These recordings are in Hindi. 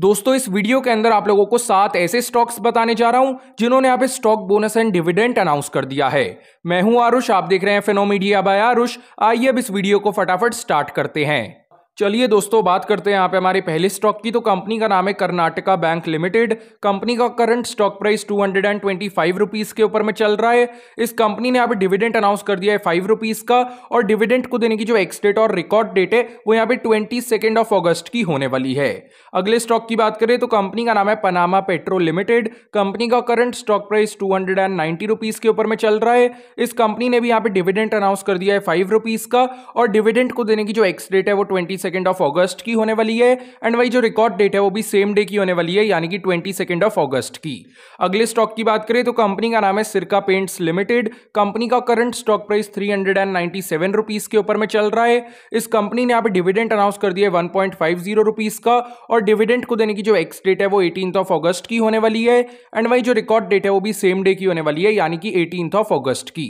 दोस्तों इस वीडियो के अंदर आप लोगों को सात ऐसे स्टॉक्स बताने जा रहा हूं जिन्होंने आप stock bonus and dividend announce कर दिया है मैं हूं आरुष आप देख रहे हैं फेनोमीडिया बाय आरुष आइए अब इस वीडियो को फटाफट स्टार्ट करते हैं चलिए दोस्तों बात करते हैं यहाँ पे हमारी पहले स्टॉक की तो कंपनी का नाम है कर्नाटका बैंक लिमिटेड कंपनी का current stock price two hundred and twenty five rupees के ऊपर में चल रहा है इस कंपनी ने यहाँ पे डिविडेंट अनाउंस कर दिया है फाइव रुपीज़ का और डिविडेंट को देने की जो एक्सडेट और रिकॉर्ड डेट है वो यहाँ पे ट्वेंटी सेकेंड ऑफ ऑगस्ट की होने वाली है अगले स्टॉक की बात करें तो कंपनी का नाम है पनामा पेट्रोल लिमिटेड कंपनी का current stock price two hundred and ninety rupees के ऊपर में चल रहा है इस कंपनी ने भी यहाँ पे डिविडेंट अनाउंस कर दिया है फाइव रुपीज़ का और डिविडेंट को देने की जो एक्सडेट है वो ट्वेंटी सेकेंड ऑफ ऑगस्ट की होने वाली है एंड वही जो रिकॉर्ड डेट है वो भी सेम डे की होने वाली है यानी कि ट्वेंटी सेकेंड ऑफ ऑगस्ट की अगले स्टॉक की बात करें तो कंपनी का नाम है सिरका पेंट्स लिमिटेड कंपनी का current stock price three hundred and ninety seven rupees के ऊपर में चल रहा है इस कंपनी ने यहाँ पे डिविडेंड अनाउंस कर दिया है one point five zero rupees का और डिविडेंड को देने की जो एक्स डेट है वो एटीन ऑफ ऑगस्ट की होने वाली है एंड वही जो रिकॉर्ड डेट है वो भी सेम डे की होने वाली है यानी कि एटीन ऑफ ऑगस्ट की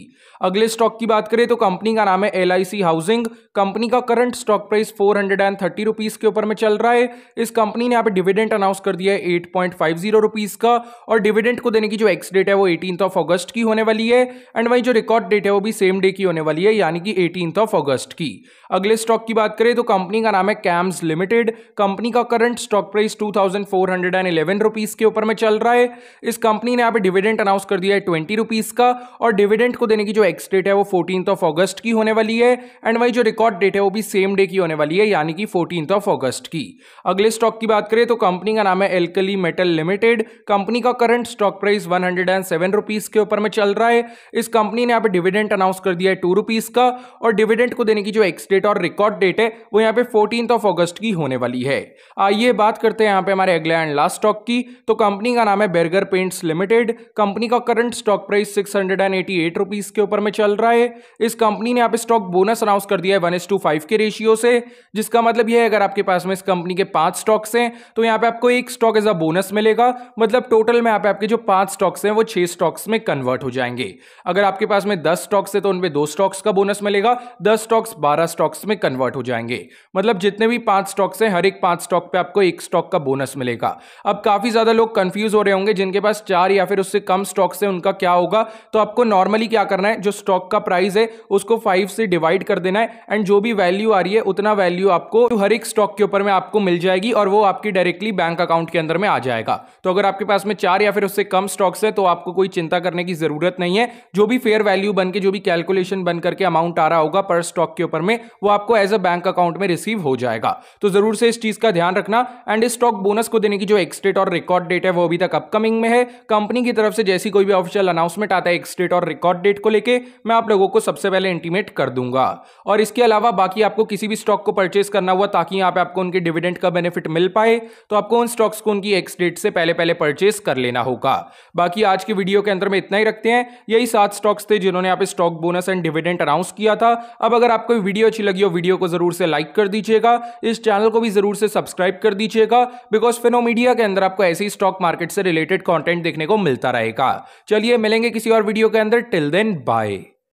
अगले स्टॉक की बात करें तो कंपनी का नाम है एल हाउसिंग कंपनी का current stock price four hundred and thirty rupees के ऊपर में चल रहा है इस कंपनी ने यहाँ पे डिविडेंट अनाउंस कर दिया है eight point five zero rupees का और डिविडेंट को देने की जो एक्स डेट है वो एटीन ऑफ ऑगस्ट की होने वाली है एंड वही जो रिकॉर्ड डेट है वो भी सेम डे की होने वाली है यानी कि एटीन ऑफ ऑगस्ट की अगले स्टॉक की बात करें तो कंपनी का नाम है कैम्स लिमिटेड कंपनी का current stock price two thousand four hundred and eleven rupees के ऊपर में चल रहा है इस कंपनी ने यहाँ पे डिविडेंट अनाउंस कर दिया है ट्वेंटी रुपीज़ का और डिविडेंट को देने की जो एक्स डेट है वो फोर्टीन ऑफ ऑगस्ट की होने वाली है एंड वही जो रिकॉर्ड डेट है वो भी सेम डे की होने वाली है यानी कि फोर्टीन ऑफ अगस्त की अगले स्टॉक की बात करें तो कंपनी का नाम है एल्कली मेटल लिमिटेड कंपनी का current stock price one hundred and seven rupees के ऊपर में चल रहा है इस कंपनी ने यहाँ पे डिविडेंट अनाउंस कर दिया है टू रुपीज का और डिविडेंट को देने की जो एक्स डेट और रिकॉर्ड डेट है वो यहाँ पे फोर्टीन ऑफ अगस्त की होने वाली है आइए बात करते हैं यहाँ पे हमारे अगले एंड लास्ट स्टॉक की तो कंपनी का नाम है बेरगर पेंट्स लिमिटेड कंपनी का current stock price six hundred rupees के ऊपर में चल रहा है इस कंपनी ने यहाँ पे स्टॉक बोनस अनाउंस कर दिया है वन के रेशियो से जिसका मतलब यह है अगर आपके पास में इस कंपनी के पांच स्टॉक्स हैं तो यहां पे आपको एक स्टॉक एज अ बोनस मिलेगा मतलब टोटल में यहां पे आपके जो पांच स्टॉक्स हैं वो छह स्टॉक्स में कन्वर्ट हो जाएंगे अगर आपके पास में दस स्टॉक्स है तो उनमें दो स्टॉक्स का बोनस मिलेगा दस स्टॉक्स बारह स्टॉक्स में कन्वर्ट हो जाएंगे मतलब जितने भी पांच स्टॉक्स हैं हर एक पांच स्टॉक पे आपको एक स्टॉक का बोनस मिलेगा अब काफी ज्यादा लोग कंफ्यूज हो रहे होंगे जिनके पास चार या फिर उससे कम स्टॉक्स है उनका क्या होगा तो आपको नॉर्मली क्या करना है जो स्टॉक का प्राइस है उसको फाइव से डिवाइड कर देना है एंड जो भी वैल्यू आ रही है उतना वैल्यू आपको तो हर एक स्टॉक के ऊपर में आपको मिल जाएगी और वो आपकी डायरेक्टली बैंक अकाउंट के अंदर में आ जाएगा तो अगर आपके पास में चार या फिर उससे कम स्टॉक्स है तो आपको कोई चिंता करने की जरूरत नहीं है जो भी फेयर वैल्यू बन के जो भी कैलकुलेशन बन करके अमाउंट आ रहा होगा पर स्टॉक के ऊपर में वो आपको एज अ बैंक अकाउंट में रिसीव हो जाएगा तो जरूर से इस चीज का ध्यान रखना एंड इस स्टॉक बोनस को देने की जो एक्सटेट और रिकॉर्ड डेट है वो अभी तक अपकमिंग में है कंपनी की तरफ से जैसी कोई भी ऑफिशियल अनाउंसमेंट आता है एक्सटेट और रिकॉर्ड डेट को लेकर मैं आप लोगों को सबसे पहले इंटीमेट कर दूंगा और इसके अलावा बाकी आपको किसी भी स्टॉक को परचेज परचेस करना हुआ ताकि यहाँ पे आपको उनके डिविडेंड का बेनिफिट मिल पाए तो आपको उन स्टॉक्स को उनकी एक्स डेट से पहले पहले परचेस कर लेना होगा बाकी आज के वीडियो के अंदर में इतना ही रखते हैं यही सात स्टॉक्स थे जिन्होंने यहाँ पे stock bonus and dividend announce किया था अब अगर आपको वीडियो अच्छी लगी हो वीडियो को जरूर से लाइक कर दीजिएगा इस चैनल को भी जरूर से सब्सक्राइब कर दीजिएगा बिकॉज फिनो मीडिया के अंदर आपको ऐसे ही स्टॉक मार्केट से रिलेटेड कॉन्टेंट देखने को मिलता रहेगा चलिए मिलेंगे किसी और वीडियो के अंदर टिल देन बाय